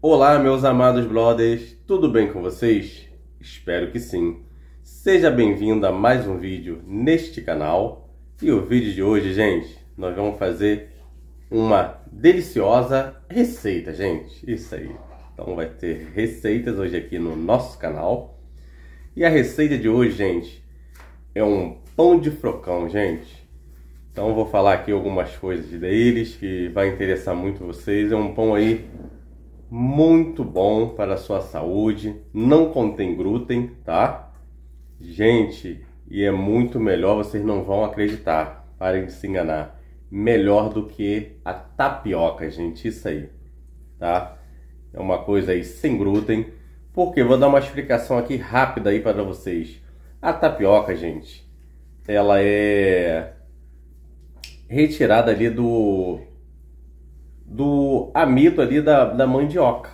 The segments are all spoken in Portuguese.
Olá, meus amados brothers, tudo bem com vocês? Espero que sim. Seja bem-vindo a mais um vídeo neste canal. E o vídeo de hoje, gente, nós vamos fazer uma deliciosa receita, gente. Isso aí. Então vai ter receitas hoje aqui no nosso canal. E a receita de hoje, gente, é um pão de frocão, gente. Então vou falar aqui algumas coisas deles que vai interessar muito vocês. É um pão aí muito bom para a sua saúde, não contém glúten, tá? Gente, e é muito melhor, vocês não vão acreditar, parem de se enganar. Melhor do que a tapioca, gente, isso aí, tá? É uma coisa aí sem glúten. Porque vou dar uma explicação aqui rápida aí para vocês. A tapioca, gente, ela é retirada ali do do amido ali da, da mandioca,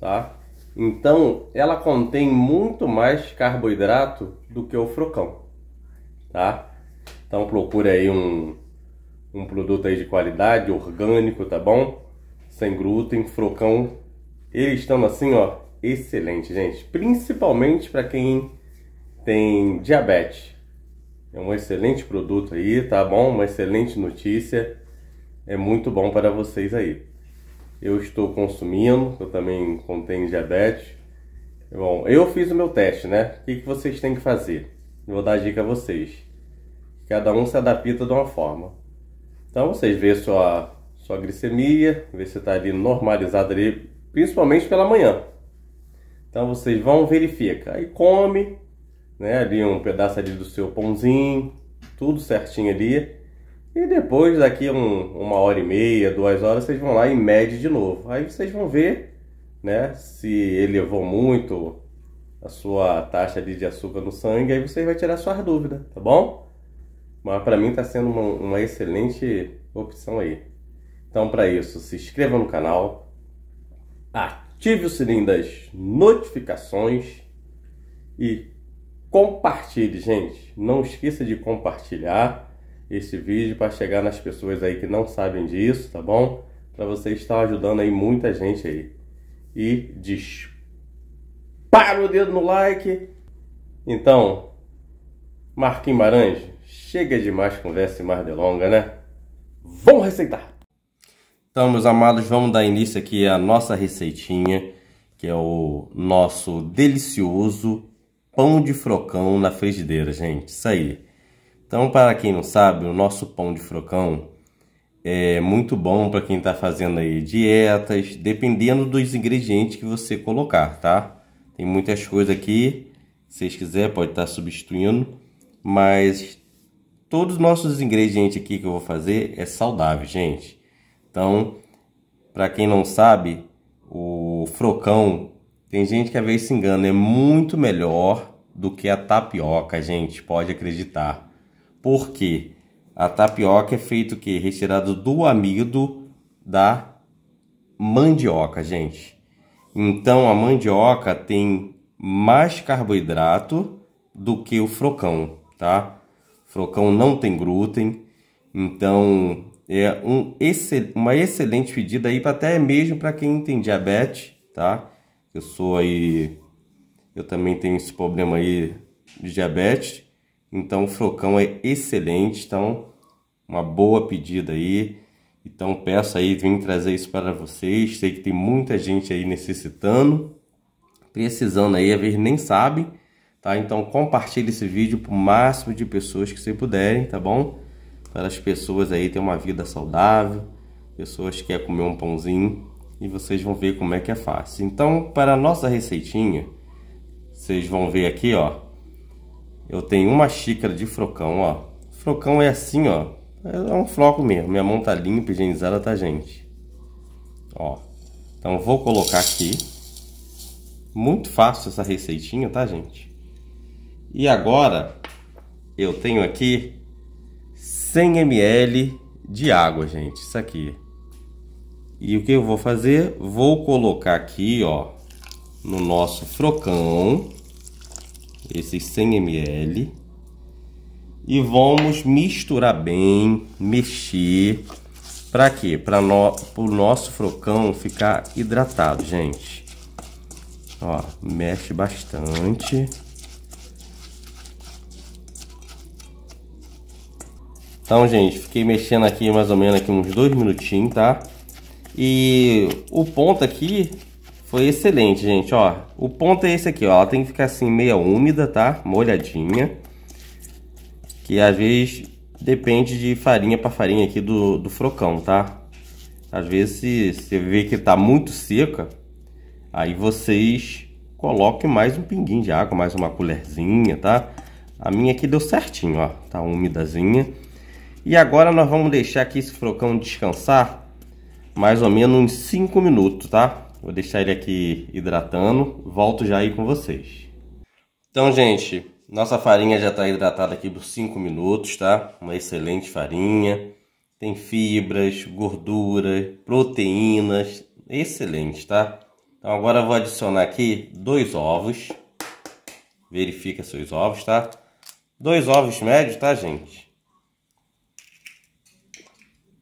tá? Então, ela contém muito mais carboidrato do que o frocão, tá? Então, procure aí um, um produto aí de qualidade, orgânico, tá bom? Sem glúten, frocão. Eles estão assim, ó, excelente, gente. Principalmente para quem tem diabetes. É um excelente produto aí, tá bom? Uma excelente notícia é muito bom para vocês aí. Eu estou consumindo, eu também contém diabetes. Bom, eu fiz o meu teste, né? O que, vocês têm que fazer? vou dar a dica a vocês. Cada um se adapta de uma forma. Então vocês vê sua, sua glicemia, vê se está ali normalizada ali, principalmente pela manhã. Então vocês vão verifica. Aí come, né? Ali um pedaço ali do seu pãozinho, tudo certinho ali. E depois, daqui um, uma hora e meia, duas horas, vocês vão lá e mede de novo. Aí vocês vão ver né, se elevou muito a sua taxa de açúcar no sangue, aí você vai tirar suas dúvidas, tá bom? Mas para mim está sendo uma, uma excelente opção aí. Então, para isso, se inscreva no canal, ative o sininho das notificações e compartilhe, gente. Não esqueça de compartilhar este vídeo para chegar nas pessoas aí que não sabem disso, tá bom? Para você estar ajudando aí muita gente aí. E dispara o dedo no like. Então, Marquinhos Marange, chega demais conversa e mais delonga, né? Vamos receitar! Então, meus amados, vamos dar início aqui à nossa receitinha, que é o nosso delicioso pão de frocão na frigideira, gente. Isso aí. Então, para quem não sabe, o nosso pão de frocão é muito bom para quem está fazendo aí dietas, dependendo dos ingredientes que você colocar, tá? Tem muitas coisas aqui, se vocês quiserem pode estar tá substituindo, mas todos os nossos ingredientes aqui que eu vou fazer é saudável, gente. Então, para quem não sabe, o frocão, tem gente que às vezes se engana, é muito melhor do que a tapioca, gente, pode acreditar porque a tapioca é feito o quê? Retirado do amido da mandioca, gente. Então a mandioca tem mais carboidrato do que o frocão, tá? O frocão não tem glúten, então é um excel uma excelente pedida aí até mesmo para quem tem diabetes, tá? Eu sou aí eu também tenho esse problema aí de diabetes. Então o flocão é excelente, então uma boa pedida aí. Então peço aí, vim trazer isso para vocês. Sei que tem muita gente aí necessitando, precisando aí, às vezes nem sabe, tá? Então compartilhe esse vídeo para o máximo de pessoas que vocês puderem, tá bom? Para as pessoas aí terem uma vida saudável, pessoas que querem comer um pãozinho e vocês vão ver como é que é fácil. Então, para a nossa receitinha, vocês vão ver aqui, ó eu tenho uma xícara de frocão, ó. Frocão é assim, ó. É um floco mesmo. Minha mão tá limpa, higienizada, tá, gente? Ó. Então vou colocar aqui. Muito fácil essa receitinha, tá, gente? E agora eu tenho aqui 100 ml de água, gente. Isso aqui. E o que eu vou fazer? Vou colocar aqui, ó, no nosso frocão esses 100 ml e vamos misturar bem, mexer. Para quê? Para no, o nosso frocão ficar hidratado, gente. Ó, mexe bastante. Então, gente, fiquei mexendo aqui mais ou menos aqui uns dois minutinhos, tá? E o ponto aqui foi excelente, gente, ó. O ponto é esse aqui, ó. Ela tem que ficar assim, meia úmida, tá? Molhadinha. Que às vezes depende de farinha para farinha aqui do, do frocão, tá? Às vezes se você vê que tá muito seca, aí vocês coloquem mais um pinguinho de água, mais uma colherzinha, tá? A minha aqui deu certinho, ó. Tá úmidazinha. E agora nós vamos deixar aqui esse frocão descansar mais ou menos uns 5 minutos, tá? Vou deixar ele aqui hidratando. Volto já aí com vocês. Então, gente, nossa farinha já está hidratada aqui por 5 minutos, tá? Uma excelente farinha. Tem fibras, gordura, proteínas. Excelente, tá? Então agora vou adicionar aqui dois ovos. Verifica seus ovos, tá? Dois ovos médios, tá, gente?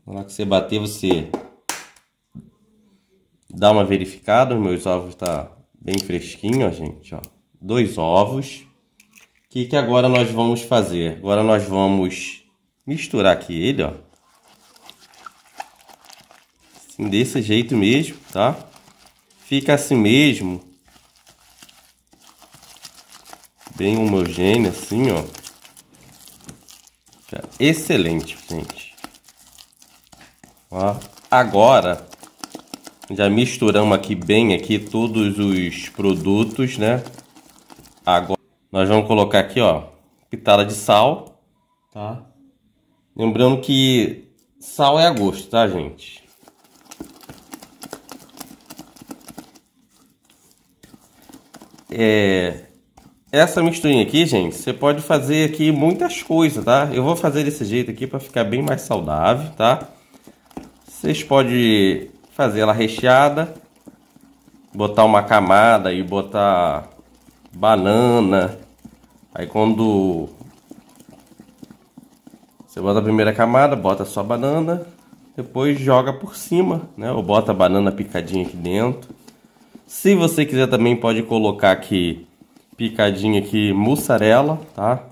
Na hora que você bater, você dar uma verificada. Meus ovos tá bem fresquinho, a gente, ó. Dois ovos. O que, que agora nós vamos fazer? Agora nós vamos misturar aqui ele, ó. Assim, desse jeito mesmo, tá? Fica assim mesmo. Bem homogêneo, assim, ó. Excelente, gente. Ó. Agora, já misturamos aqui bem aqui todos os produtos, né? Agora nós vamos colocar aqui, ó, pitada de sal, tá? Lembrando que sal é a gosto, tá, gente? É, essa misturinha aqui, gente, você pode fazer aqui muitas coisas, tá? Eu vou fazer desse jeito aqui para ficar bem mais saudável, tá? Vocês podem fazer ela recheada, botar uma camada e botar banana. Aí quando você bota a primeira camada, bota só banana, depois joga por cima, né? Ou bota a banana picadinha aqui dentro. Se você quiser também pode colocar aqui picadinha aqui mussarela, tá?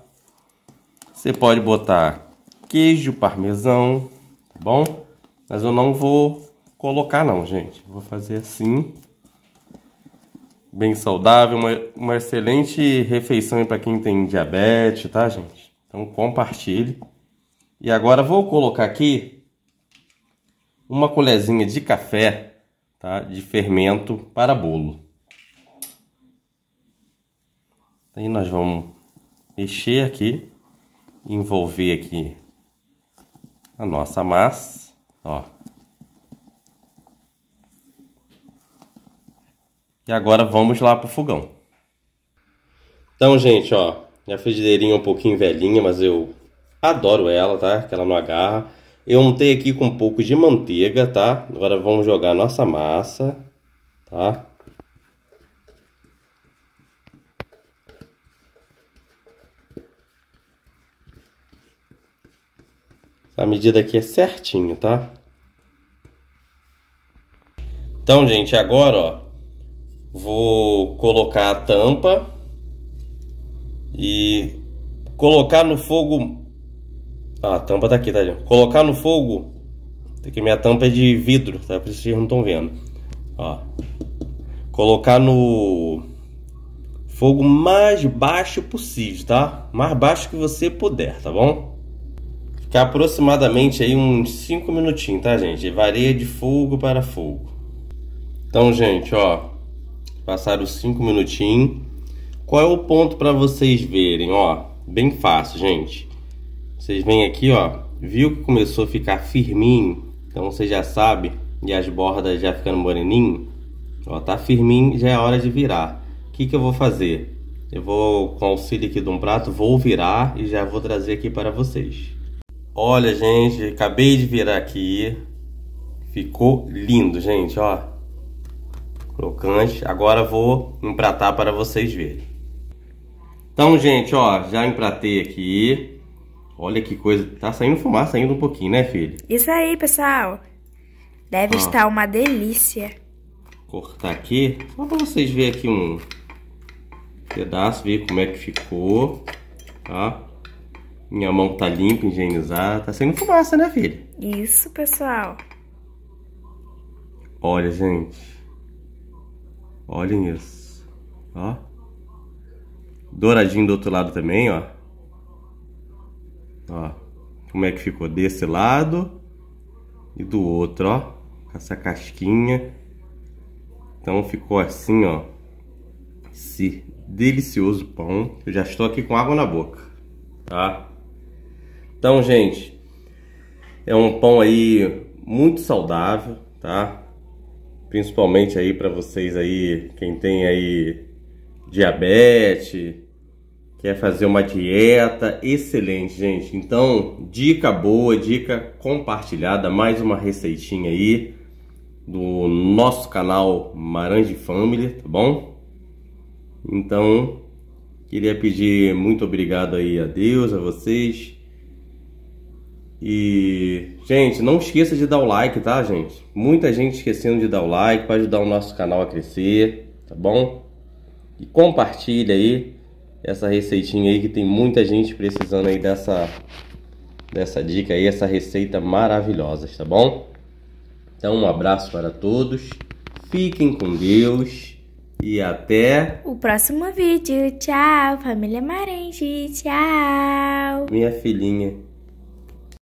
Você pode botar queijo parmesão, tá bom? Mas eu não vou colocar não, gente. Vou fazer assim. Bem saudável, uma, uma excelente refeição para quem tem diabetes, tá, gente? Então compartilhe. E agora vou colocar aqui uma colherzinha de café, tá? De fermento para bolo. Aí nós vamos mexer aqui, envolver aqui a nossa massa, ó. E agora vamos lá pro fogão. Então, gente, ó, minha frigideirinha é um pouquinho velhinha, mas eu adoro ela, tá? Que ela não agarra. Eu untei aqui com um pouco de manteiga, tá? Agora vamos jogar a nossa massa, tá? A medida aqui é certinho, tá? Então, gente, agora, ó, Vou colocar a tampa e colocar no fogo. Ah, a tampa tá aqui, tá? Gente? Colocar no fogo. que minha tampa é de vidro, tá? Por isso vocês não estão vendo. Ó. Colocar no fogo mais baixo possível, tá? Mais baixo que você puder, tá bom? Ficar aproximadamente aí uns 5 minutinhos, tá, gente? Varia de fogo para fogo. Então, gente, ó, Passaram cinco minutinhos. Qual é o ponto para vocês verem, ó? Bem fácil, gente. Vocês vêm aqui, ó. Viu que começou a ficar firminho? Então você já sabe. E as bordas já ficando moreninho. Ó, tá firminho, já é hora de virar. O que, que eu vou fazer? Eu vou, com auxílio aqui de um prato, vou virar e já vou trazer aqui para vocês. Olha, gente, acabei de virar aqui. Ficou lindo, gente, ó crocante. Agora vou empratar para vocês verem. Então, gente, ó, já empratei aqui. Olha que coisa, tá saindo fumaça ainda um pouquinho, né, filho? Isso aí, pessoal. Deve ó. estar uma delícia. Cortar aqui, só para vocês verem aqui um pedaço, ver como é que ficou, tá? Minha mão tá limpa, higienizada. Tá saindo fumaça, né, filha? Isso, pessoal. Olha, gente. Olhem isso. Ó. Douradinho do outro lado também, ó. Ó. Como é que ficou? Desse lado e do outro, ó. com Essa casquinha. Então ficou assim, ó. Esse delicioso pão. Eu já estou aqui com água na boca, tá? Então, gente, é um pão aí muito saudável, tá? principalmente aí para vocês aí, quem tem aí diabetes, quer fazer uma dieta excelente, gente. Então, dica boa, dica compartilhada, mais uma receitinha aí do nosso canal Marange Family, tá bom? Então, queria pedir muito obrigado aí a Deus, a vocês e, gente, não esqueça de dar o like, tá, gente? Muita gente esquecendo de dar o like para ajudar o nosso canal a crescer, tá bom? E compartilha aí essa receitinha aí que tem muita gente precisando aí dessa dessa dica aí, essa receita maravilhosa, tá bom? Então, um abraço para todos. Fiquem com Deus e até o próximo vídeo. Tchau, família Marange, Tchau. Minha filhinha